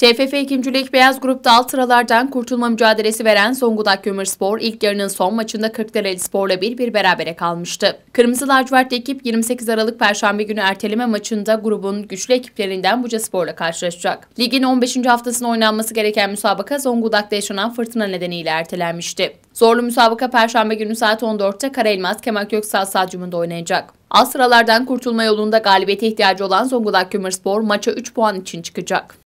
TFF 2. Lig Beyaz Grup'ta alt sıralardan kurtulma mücadelesi veren Zonguldak Kömürspor ilk yarının son maçında Kırklareli Spor'la 1-1 berabere kalmıştı. Kırmızı lacivertli ekip 28 Aralık Perşembe günü erteleme maçında grubun güçlü ekiplerinden Buca Spor'la karşılaşacak. Ligin 15. haftasında oynanması gereken müsabaka Zonguldak'ta yaşanan fırtına nedeniyle ertelenmişti. Zorlu müsabaka Perşembe günü saat 14'te Karaelmaz Kemal Köksal Stadyumunda oynayacak. Alt sıralardan kurtulma yolunda galibiyete ihtiyacı olan Zonguldak Kömürspor maça 3 puan için çıkacak.